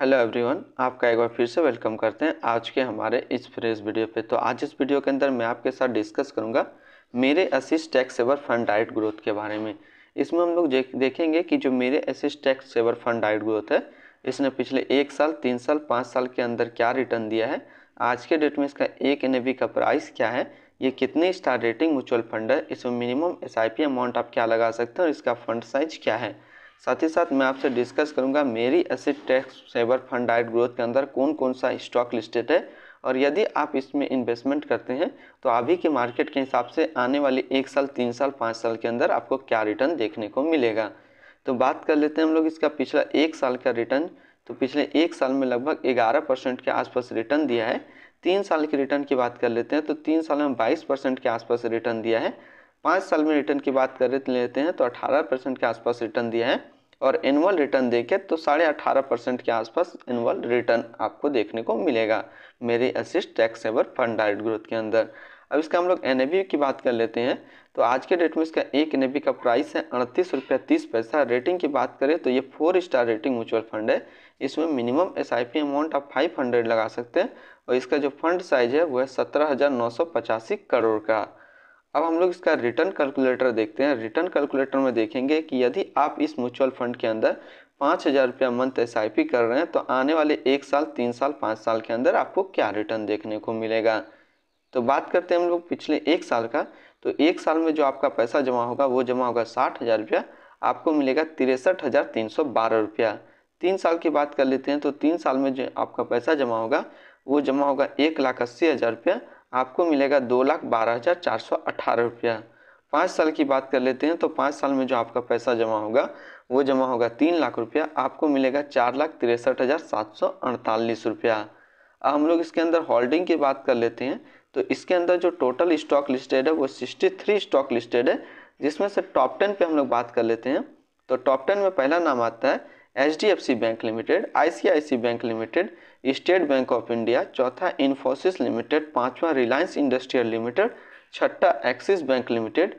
hello everyone आपका एक बार फिर से वेलकम करते हैं आज के हमारे इस फ्रेश वीडियो पे तो आज इस वीडियो के अंदर मैं आपके साथ डिस्कस करूंगा Mirae asset tax saver fund डाइट ग्रोथ के बारे में इसमें हम लोग देखेंगे कि जो Mirae asset tax saver fund डाइट ग्रोथ है इसने पिछले एक साल तीन साल पाँच साल के अंदर क्या रिटर्न दिया है आज के डेट में इसका एक एन का प्राइस क्या है ये कितने स्टार रेटिंग म्यूचुअल फंड है इसमें मिनिमम एस अमाउंट आप क्या लगा सकते हैं और इसका फंड साइज क्या है साथ ही साथ मैं आपसे डिस्कस करूंगा Mirae asset tax saver fund direct growth के अंदर कौन कौन सा स्टॉक लिस्टेड है और यदि आप इसमें इन्वेस्टमेंट करते हैं तो अभी के मार्केट के हिसाब से आने वाले एक साल तीन साल पाँच साल के अंदर आपको क्या रिटर्न देखने को मिलेगा तो बात कर लेते हैं हम लोग इसका पिछला एक साल का रिटर्न तो पिछले एक साल में लगभग ग्यारह परसेंट के आसपास रिटर्न दिया है तीन साल के रिटर्न की बात कर लेते हैं तो तीन साल में बाईस परसेंट के आसपास रिटर्न दिया है पाँच साल में रिटर्न की बात कर लेते हैं तो अठारह परसेंट के आसपास रिटर्न दिया है और एनुअल रिटर्न देखे तो साढ़े अठारह परसेंट के आसपास एनुअल रिटर्न आपको देखने को मिलेगा Mirae asset taxable fund direct growth के अंदर अब इसका हम लोग एन की बात कर लेते हैं तो आज के डेट में इसका एक एन का प्राइस है अड़तीस रुपये तीस पैसा रेटिंग की बात करें तो ये four star rating mutual fund है इसमें मिनिमम एस अमाउंट आप फाइव हंड्रेड लगा सकते हैं और इसका जो फंड साइज है वो है सत्रह हज़ार नौ सौ पचासी करोड़ का अब हम लोग इसका रिटर्न कैलकुलेटर देखते हैं रिटर्न कैलकुलेटर में देखेंगे कि यदि आप इस म्यूचुअल फंड के अंदर पाँच हज़ार रुपया मंथ एस कर रहे हैं तो आने वाले एक साल तीन साल पाँच साल के अंदर आपको क्या रिटर्न देखने को मिलेगा तो बात करते हैं हम लोग पिछले एक साल का तो एक साल में जो आपका पैसा जमा होगा वो जमा होगा साठ हज़ार रुपया आपको मिलेगा तिरसठ हज़ार तीन सौ बारह रुपया तीन साल की बात कर लेते हैं तो तीन साल में जो आपका पैसा जमा होगा वो जमा होगा एक लाख अस्सी हज़ार रुपया आपको मिलेगा दो लाख बारह हज़ार चार सौ अट्ठारह रुपया पाँच साल की बात कर लेते हैं तो पाँच साल में जो आपका पैसा जमा होगा वो जमा होगा तीन लाख रुपया आपको मिलेगा चार लाख तिरसठ हज़ार सात सौ अड़तालीस रुपया अब हम लोग इसके अंदर होल्डिंग की बात कर लेते हैं तो इसके अंदर जो टोटल स्टॉक लिस्टेड है वो सिक्सटी थ्री स्टॉक लिस्टेड है जिसमें से टॉप टेन पर हम लोग बात कर लेते हैं तो टॉप टेन में पहला नाम आता है H bank limited I bank limited State Bank of India चौथा इन्फोसिस लिमिटेड पाँचवा रिलायंस इंडस्ट्रियल लिमिटेड छठा एक्सिस बैंक लिमिटेड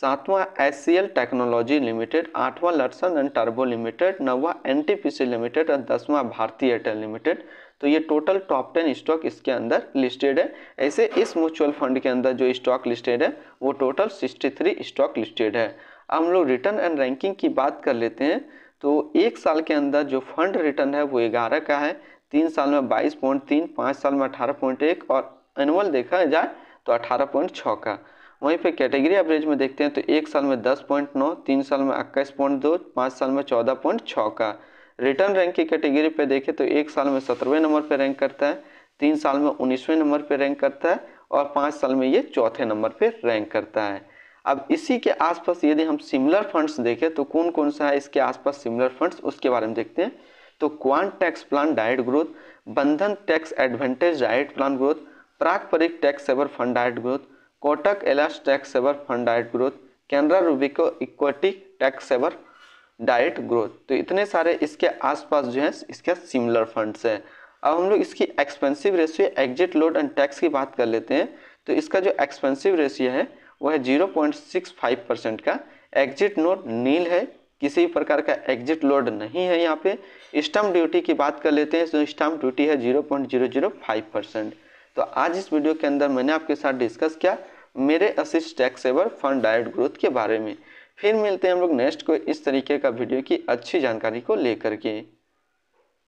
सातवां एस टेक्नोलॉजी लिमिटेड आठवां लर्सन एंड टर्बो लिमिटेड नौवां एन लिमिटेड और दसवां भारतीय एयरटेल लिमिटेड तो ये टोटल टॉप टेन स्टॉक इसके अंदर लिस्टेड है ऐसे इस म्यूचुअल फंड के अंदर जो स्टॉक लिस्टेड है वो total sixty three stock listed है हम लोग रिटर्न एंड रैंकिंग की बात कर लेते हैं तो एक साल के अंदर जो फंड रिटर्न है वो ग्यारह का है तीन साल में बाईस पॉइंट तीन पाँच साल में अठारह पॉइंट एक और एनुअल देखा जाए तो अठारह पॉइंट छः का वहीं पे कैटेगरी एवरेज में देखते हैं तो एक साल में दस पॉइंट नौ तीन साल में इक्कीस पॉइंट दो पाँच साल में चौदह पॉइंट छः का रिटर्न रैंक की कैटेगरी पे देखें तो एक साल में सत्रहवें नंबर पर रैंक करता है तीन साल में उन्नीसवें नंबर पर रैंक करता है और पाँच साल में ये चौथे नंबर पर रैंक करता है अब इसी के आसपास यदि हम सिमिलर फंड्स देखें तो कौन कौन सा है इसके आसपास सिमिलर फंड्स उसके बारे में देखते हैं तो quant tax plan diet growth बंधन tax advantage diet plan growth प्राग परिक टैक्स सेवर फंड डाइट growth Kotak alas tax saver fund डाइट growth Canara रूबिको equity tax saver diet growth तो इतने सारे इसके आसपास जो है इसके सिमिलर फंड्स हैं अब हम लोग इसकी expensive ratio exit load and tax की बात कर लेते हैं तो इसका जो एक्सपेंसिव रेशियो है वह है zero point six five percent का एग्जिट नोट नील है किसी भी प्रकार का एग्जिट लोड नहीं है यहाँ पे स्टम्प ड्यूटी की बात कर लेते हैं तो स्टम्प ड्यूटी है zero point zero zero five percent तो आज इस वीडियो के अंदर मैंने आपके साथ डिस्कस किया Mirae asset taxable fund direct growth के बारे में फिर मिलते हैं हम लोग नेक्स्ट को इस तरीके का वीडियो की अच्छी जानकारी को लेकर के